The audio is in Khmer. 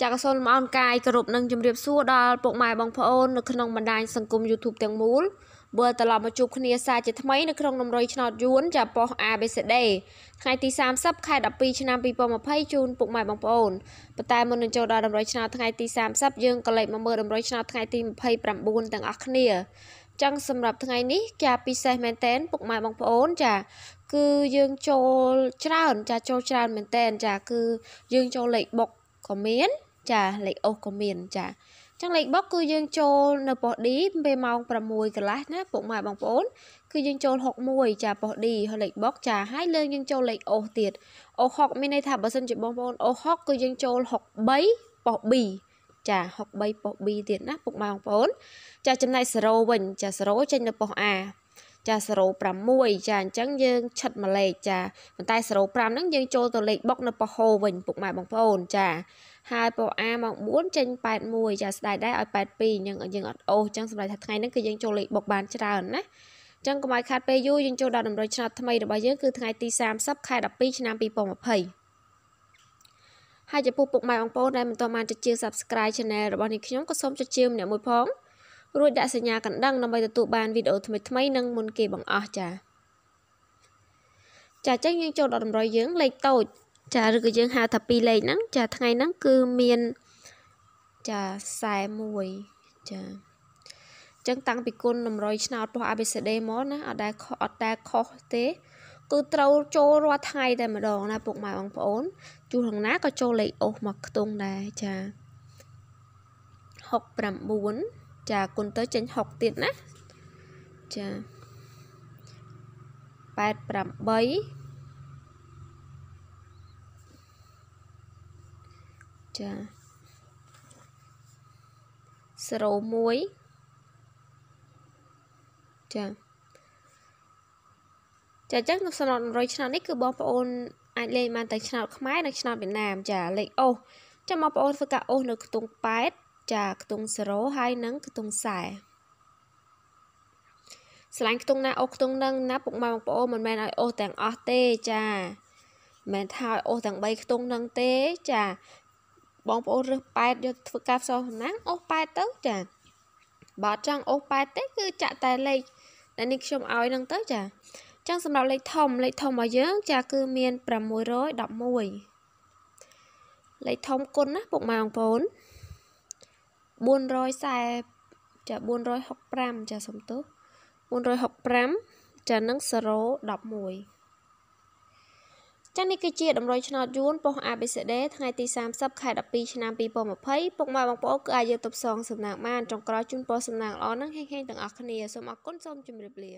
ចាកសូមអរកាយគោរពនិងជម្រាបសួរដល់ពុកម៉ែបងប្អូននៅក្នុងបណ្ដាញសង្គម YouTube ទាំងមូលបើត្រឡប់មកជួបគ្នាសាជាថ្មីនៅក្នុងនំរយឆ្នោតយួនចាប៉ុស ABCD ថ្ងៃទី30ខែ12ឆ្នាំ2020ជូនពុកម៉ែបងប្អូនប៉ុន្តែមុននឹងចូលដល់នំរយឆ្នោតថ្ងៃទី30យើងក៏លេចមកមើលនំរយឆ្នោតថ្ងៃទី29ទាំងអស់គ្នាចឹងសម្រាប់ថ្ងៃនេះចាពិសេសមែនតែនពុកម៉ែបងប្អូនចាគឺយើងចូលច្រើនចាចូលច្រើនមែនតែនចាគឺយើងចូលលេខបុកក៏មានចាលេខអូសក៏មានចាចឹងលេខបុកគឺយើង ចូលនៅប៉ុស្តិ៍ D ពេលម៉ោង6កន្លះណាពុកម៉ែបងប្អូន គឺយើងចូល61ចាប៉ុស្តិ៍ D ហើយលេខបុកចា ហើយលើយើងចូលលេខអូសទៀតអូស6មានន័យថាបើសិនជាបងប្អូនអូស6គឺយើងចូល63ប៉ុស្តិ៍ B ចា63ប៉ុស្តិ៍ B ទៀតណាពុកម៉ែបងប្អូន ចាចំណែក0វិញចា0ចេញនៅប៉ុស្តិ៍ A ចា06ចាអញ្ចឹងយើងឆិតមួយលេខចាប៉ុន្តែ05ហ្នឹងយើងចូលទៅលេខបុកនៅពហោវិញពុកម៉ែបងប្អូន ចាហើយពណ៌ A មក4ចេញ81ចាស្ដាយដែរឲ្យ82អញ្ចឹងយើងអត់អូសអញ្ចឹងសម្រាប់ថាថ្ងៃហ្នឹងគឺយើងចូលលេខបុកបានច្រើនណាចឹងកុំឲ្យខាត់ពេលយូរយើងចូលដល់តម្រុយឆ្នាំថ្មីរបស់យើងគឺថ្ងៃទី30ខែ12ឆ្នាំ2020ហើយចំពោះពុកម៉ែបងប្អូនដែលមិនទាន់បានចុចជា Subscribe Channel របស់នេះខ្ញុំក៏សូមចុចជាម្នាក់មួយផងរួចដាក់សញ្ញាកណ្ដឹងដើម្បីទទួលបានវីដេអូថ្មីៗនិងមុនគេបង្អស់ចាចាចឹងយើងចូលដល់តម្រុយយើងលេខតូចចាឬក៏យើងហៅថា2លេខហ្នឹងចាថ្ងៃហ្នឹងគឺមានចា41ចាចឹងតាំងពីគុណ100ឆ្នោតប៉ុស ABCD មកណាអត់ដែលខុសអត់ដែលខុសទេ គឺត្រូវចូលរាល់ថ្ងៃតែម្ដងណាពុកម៉ែបងប្អូនជួសណាក៏ចូលលេខអូសមកខ្ទង់ដែរចា69ចាគុណទៅចេញ6ទៀតណាចា88ចា01ចាចាអញ្ចឹងក្នុងស្នោត100ឆ្នាំនេះគឺបងប្អូន អាចលេងបានតែឆ្នោតខ្មែរនិងឆ្នោតវៀតណាមចាលេខអូសចាំបងប្អូនធ្វើការអូសនៅខ្ទង់ប៉ែតចាខ្ទង់0ហើយនឹងខ្ទង់ខ្សែស្រឡាញ់ខ្ទង់ណាអូសខ្ទង់នឹង ណាពុកម៉ែបងប្អូនមិនមែនឲ្យអូសទាំងអស់ទេចាមិនថាឲ្យអូសទាំង3ខ្ទង់នឹងទេចាបងប្អូនរើសប៉ែតយកធ្វើការផ្សោះសំណាំងអូសប៉ែតទៅចាបើចង់អូសប៉ែតទេគឺ ចាក់តែលេខតែនេះខ្ញុំឲ្យនឹងទៅចាចឹងសម្រាប់លេខធំលេខធំរបស់យើង ចាគឺមាន611លេខធំគុណណាពុកម៉ែបងប្អូន440ចា465ចាសុំទោស465ចានឹង011ចានេះគឺជាតម្រុយឆ្នោតយួនប៉ុស ABCD ថ្ងៃទី30ខែ12ឆ្នាំ2020ពុកម៉ែបងប្អូនគឺអាចយកទៅផ្សងសំណាងបានចុងក្រោយជូនពរសំណាងល្អនឹងហេងៗទាំងអស់គ្នាសូមអរគុណសូមជម្រាបលា